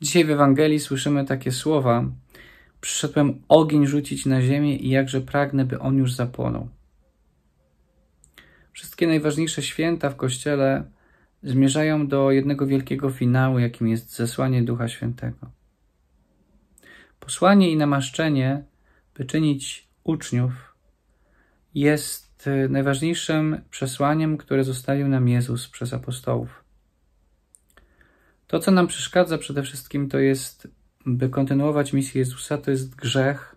Dzisiaj w Ewangelii słyszymy takie słowa: Przyszedłem ogień rzucić na ziemię i jakże pragnę, by on już zapłonął. Wszystkie najważniejsze święta w Kościele zmierzają do jednego wielkiego finału, jakim jest zesłanie Ducha Świętego. Posłanie i namaszczenie, by czynić uczniów, jest najważniejszym przesłaniem, które zostawił nam Jezus przez apostołów. To, co nam przeszkadza przede wszystkim, to jest, by kontynuować misję Jezusa, to jest grzech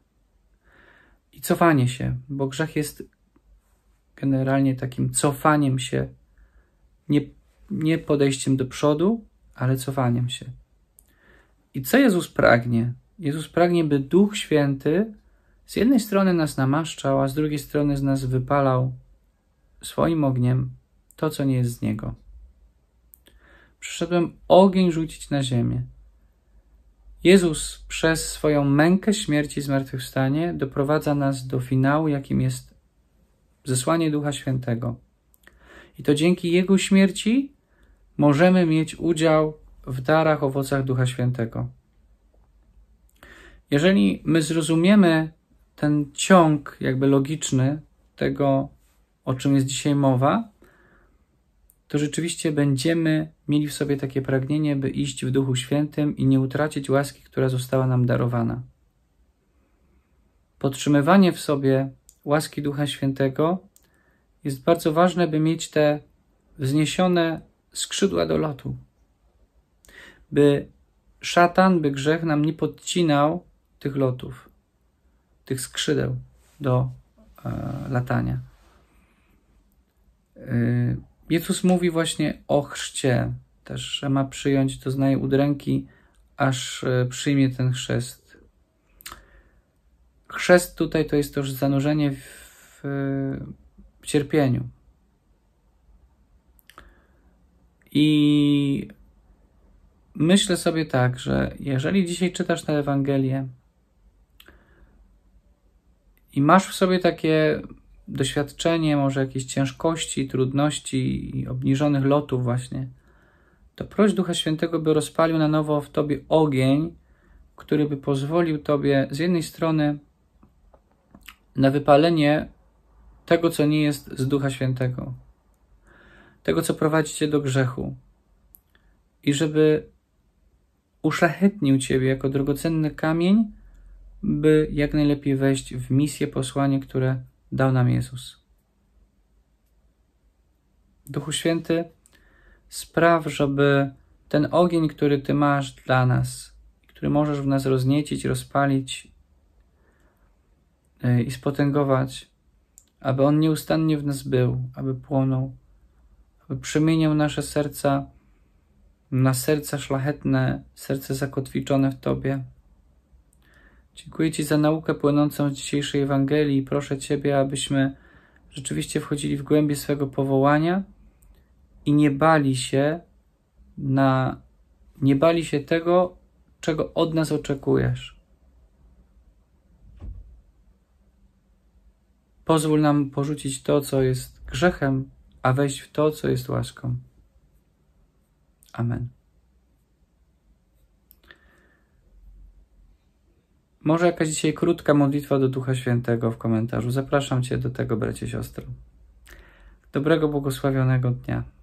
i cofanie się, bo grzech jest generalnie takim cofaniem się, nie, nie podejściem do przodu, ale cofaniem się. I co Jezus pragnie? Jezus pragnie, by Duch Święty z jednej strony nas namaszczał, a z drugiej strony z nas wypalał swoim ogniem to, co nie jest z Niego przyszedłem ogień rzucić na ziemię. Jezus przez swoją mękę, śmierć i zmartwychwstanie doprowadza nas do finału, jakim jest zesłanie Ducha Świętego. I to dzięki Jego śmierci możemy mieć udział w darach, owocach Ducha Świętego. Jeżeli my zrozumiemy ten ciąg, jakby logiczny tego, o czym jest dzisiaj mowa, to rzeczywiście będziemy mieli w sobie takie pragnienie, by iść w Duchu Świętym i nie utracić łaski, która została nam darowana. Podtrzymywanie w sobie łaski Ducha Świętego jest bardzo ważne, by mieć te wzniesione skrzydła do lotu, by szatan, by grzech nam nie podcinał tych lotów, tych skrzydeł do e, latania. Yy, Jezus mówi właśnie o chrzcie, też, że ma przyjąć doznaje udręki, aż e, przyjmie ten chrzest. Chrzest tutaj to jest też zanurzenie w, w cierpieniu. I myślę sobie tak, że jeżeli dzisiaj czytasz tę Ewangelię i masz w sobie takie doświadczenie, może jakieś ciężkości, trudności i obniżonych lotów właśnie, to proś Ducha Świętego, by rozpalił na nowo w Tobie ogień, który by pozwolił Tobie z jednej strony na wypalenie tego, co nie jest z Ducha Świętego, tego, co prowadzi Cię do grzechu i żeby uszlachetnił Ciebie jako drogocenny kamień, by jak najlepiej wejść w misję, posłanie, które dał nam Jezus. Duchu Święty, spraw, żeby ten ogień, który Ty masz dla nas, który możesz w nas rozniecić, rozpalić y, i spotęgować, aby on nieustannie w nas był, aby płonął, aby przemieniał nasze serca na serca szlachetne, serce zakotwiczone w Tobie, Dziękuję Ci za naukę płynącą z dzisiejszej Ewangelii i proszę Ciebie, abyśmy rzeczywiście wchodzili w głębie swego powołania i nie bali się na nie bali się tego, czego od nas oczekujesz. Pozwól nam porzucić to, co jest grzechem, a wejść w to, co jest łaską. Amen. Może jakaś dzisiaj krótka modlitwa do Ducha Świętego w komentarzu. Zapraszam Cię do tego, bracie siostro. Dobrego, błogosławionego dnia.